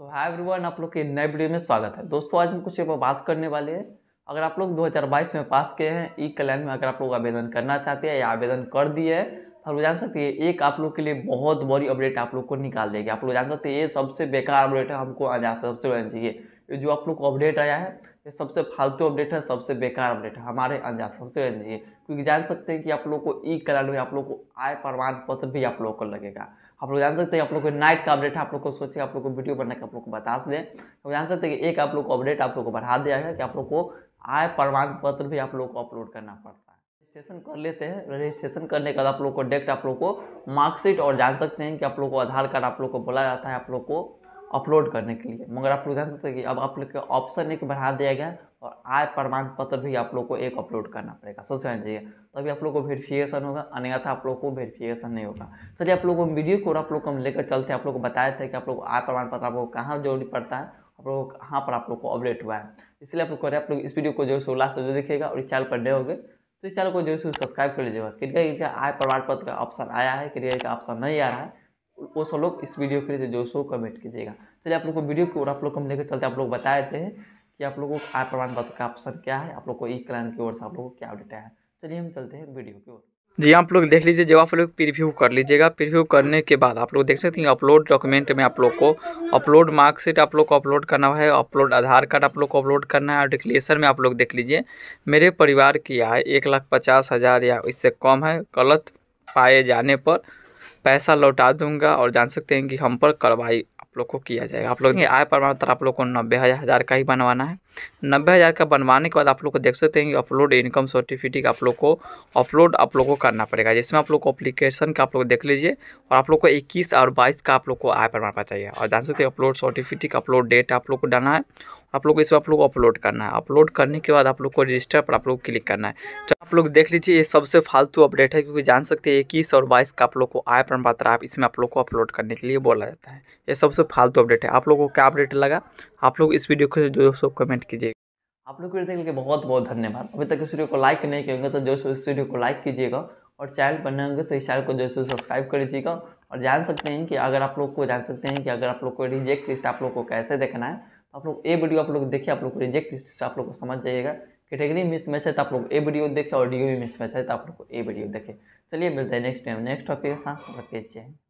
तो hi everyone आप लोग के नए वीडियो में स्वागत है दोस्तों आज हम कुछ बात करने वाले हैं अगर आप लोग 2022 में पास किए हैं ई कल्याण में अगर आप लोग आवेदन करना चाहते हैं या आवेदन कर दिए हैं तो आप लोग जान सकते हैं एक आप लोग के लिए बहुत बड़ी अपडेट आप लोग को निकाल देगी आप लोग जान सकते हैं ये सबसे बेकार अपडेट है हमको आज आज सबसे चाहिए जो आप लोग को अपडेट आया है ये सबसे फालतू अपडेट है सबसे बेकार अपडेट है हमारे अंदाज सबसे है क्योंकि जान सकते हैं कि आप लोग को ई कलर में आप लोग को आय प्रमाण पत्र भी आप लोग को लगेगा आप लोग जान सकते हैं आप लोग को नाइट का अपडेट है आप लोग को सोचे आप लोग को वीडियो बना के आप लोग को बता दें हम जान सकते हैं कि एक आप लोग को अपडेट आप लोग को बढ़ा दिया है कि आप लोग को आय प्रमाण पत्र भी आप लोग को अपलोड करना पड़ता है रजिस्ट्रेशन कर लेते हैं रजिस्ट्रेशन करने के बाद आप लोग को डायरेक्ट आप लोग को मार्कशीट और जान सकते हैं कि आप लोग को आधार कार्ड आप लोग को बोला जाता है आप लोग को अपलोड करने के लिए मगर आप लोग जान सकते हैं कि अब आप लोग का ऑप्शन एक बढ़ा दिया गया और आय प्रमाण पत्र भी आप लोग को एक अपलोड करना पड़ेगा सोच समझिए तभी आप लोग को वेरिफिकेशन होगा अन्यथा आप लोग को वेरिफिकेशन नहीं होगा चलिए आप लोग को वीडियो को आप लोग को हम लेकर चलते हैं आप लोग को बताए थे कि आप लोग आय प्रमाण पत्र आपको कहाँ जरूरी पड़ता है आप लोग कहाँ पर आप लोग को अपडेट हुआ है इसलिए आप लोग करें आप लोग इस वीडियो को जो से लास्ट जरूर देखिएगा और इस चैनल पर डे होगे तो इस चैनल को जो है सब्सक्राइब कर लीजिएगा क्रिकेट आय प्रमाण पत्र का ऑप्शन आया है क्रिकेट का ऑप्शन नहीं आ रहा है वो सब लोग इस वीडियो के लिए जो सो कमेंट कीजिएगा चलिए आप लोग को वीडियो की ओर आप लोग हम लेकर चलते आप लोग बताए हैं कि आप लोगों को आय प्रमाण पत्र का ऑप्शन क्या है आप लोग को ई क्लान की ओर से आप लोग को क्या अपडेट है चलिए हम चलते हैं वीडियो की ओर जी आप लोग देख लीजिए जब आप लोग प्रिव्यू कर लीजिएगा प्रिव्यू करने के बाद आप लोग देख सकते हैं अपलोड डॉक्यूमेंट में आप लोग को अपलोड मार्कशीट आप लोग को अपलोड करना है अपलोड आधार कार्ड आप लोग को अपलोड करना है और डिक्लेशन में आप लोग देख लीजिए मेरे परिवार की आय एक लाख पचास हज़ार या इससे कम है गलत पाए जाने पर पैसा लौटा दूंगा और जान सकते हैं कि हम पर कार्रवाई लोग को किया जाएगा आप लोग आय प्रमाण पत्र आप लोग को नब्बे हज़ार का ही बनवाना है नब्बे हज़ार का बनवाने के बाद आप लोग को देख सकते हैं कि अपलोड इनकम सर्टिफिकेट आप लोग को अपलोड आप लोग को करना पड़ेगा जिसमें आप लोग को अप्लीकेशन का आप लोग देख लीजिए और आप लोग को इक्कीस और बाईस का आप लोग को आय प्रमाण पत्र चाहिए और जान सकते हैं अपलोड सर्टिफिकेट अपलोड डेट आप लोग को डालना है आप लोग को इसमें आप लोग को अपलोड करना है अपलोड करने के बाद आप लोग को रजिस्टर पर आप लोग क्लिक करना है तो आप लोग देख लीजिए ये सबसे फालतू अपडेट है क्योंकि जान सकते हैं इक्कीस और बाईस का आप लोग को आय प्रमाण पत्र आप इसमें आप लोग को अपलोड करने के लिए बोला जाता है ये सबसे फालतू अपडेट है आप लोगों को क्या अपडेट लगा आप लोग इस वीडियो को जो सो कमेंट कीजिए आप लोग को देखने के बहुत बहुत धन्यवाद अभी तक इस वीडियो को लाइक नहीं किया तो जो इस वीडियो को लाइक कीजिएगा और चैनल पर होंगे तो इस चैनल को जो है सब्सक्राइब कर लीजिएगा और जान सकते हैं कि अगर आप लोग को जान सकते हैं कि अगर आप लोग को रिजेक्ट लिस्ट आप लोग को कैसे देखना है तो आप लोग ये वीडियो आप लोग देखिए आप लोग को रिजेक्ट लिस्ट आप लोग को समझ जाइएगा कैटेगरी मिस मैच है तो आप लोग ए वीडियो देखें और डी मिस मैच है तो आप लोग को ए वीडियो देखें चलिए मिलते हैं नेक्स्ट टाइम नेक्स्ट टॉपिक के साथ